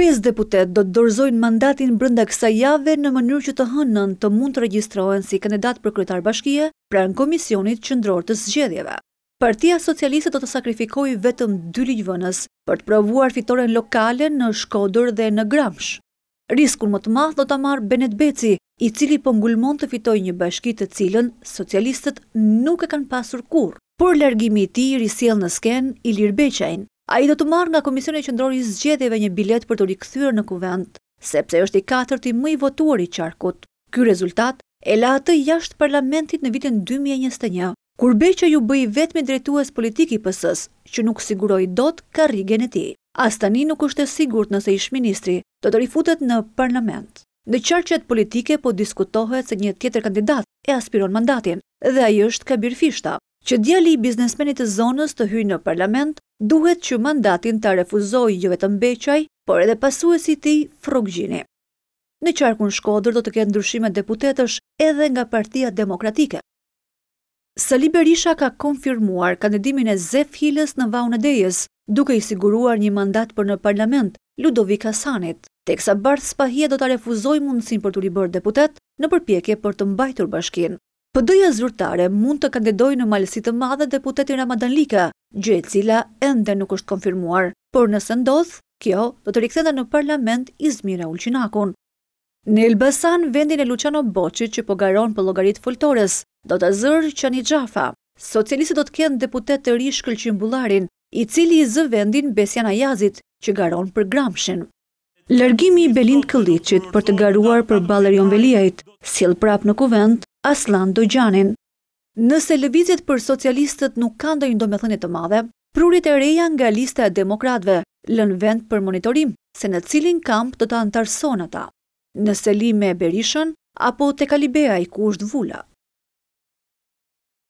5 deputet do të dorzojnë mandatin brënda kësa jave në mënyrë që të hënën të mund të registrojnë si kandidat për kryetar bashkije pra në komisionit qëndror të zgjedhjeve. Partia Socialiste do të sakrifikoj vetëm 2 ligjvënës për të provuar fitoren lokale në Shkodër dhe në Gramsh. Riskun më të math do të marë Benet Beci, i cili për po ngulmon të fitoj një bashkit të cilën, socialistet nuk e kanë pasur kur, por largimi ti i risiel në sken i Lirbeqajnë. A i do të marrë nga Komisioni Qëndrori Zgjedeve një bilet për të rikëthyrë në kuvend, sepse është i katërt i mëj votuar i qarkut. Ky rezultat e la atë jashtë parlamentit në vitin 2021, kur që ju bëj vetëmi drejtues politiki pësës, që nuk siguroj do të rigen e ti. Astani nuk është e sigur nëse ish ministri do të rifutet në parlament. Në qarqet politike po diskutohet se një tjetër kandidat e aspiron mandatin, dhe a i është Kabir Fishta që djali i biznesmenit të zonës të hyjë në parlament, duhet që mandatin të refuzoj jo vetë mbeqaj, por edhe pasu e si ti frogjini. Në qarkun shkodrë do të kënë ndryshime deputetësh edhe nga partia demokratike. Sali Berisha ka konfirmuar kandidimin e Zef Hiles në vaun e dejes, duke i siguruar një mandat për në parlament, Ludovik Hasanit, teksa Bartë Spahia do të refuzoj mundësin për të ribër deputet në përpjekje për të mbajtur bashkinë. Pëdëja zyrtare mund të kandidoj në malësit të madhe deputeti Ramadan Lika, gjë e cila ende nuk është konfirmuar, por nëse ndodhë, kjo do të rikëthenda në parlament Izmira Ulqinakun. Në Elbasan, vendin e Luciano Boqi që po garon për logarit fultores, do të zërë që një gjafa. Socialisi do të kënë deputet të rishkëll që mbularin, i cili i zë vendin Besjana Jazit që garon për Gramshin. Lërgimi i Belind Këllicit për të garuar për Balerion Veliajt, s'jel prap në kuvend, Aslan Dojanin. Nëse lëbizjet për socialistët nuk kanë dojnë do me thënit të madhe, prurit e reja nga lista e demokratve lën vend për monitorim se në cilin kamp të ta antarëson ata. Nëse li me Berishën, apo te Kalibea i ku është vullat.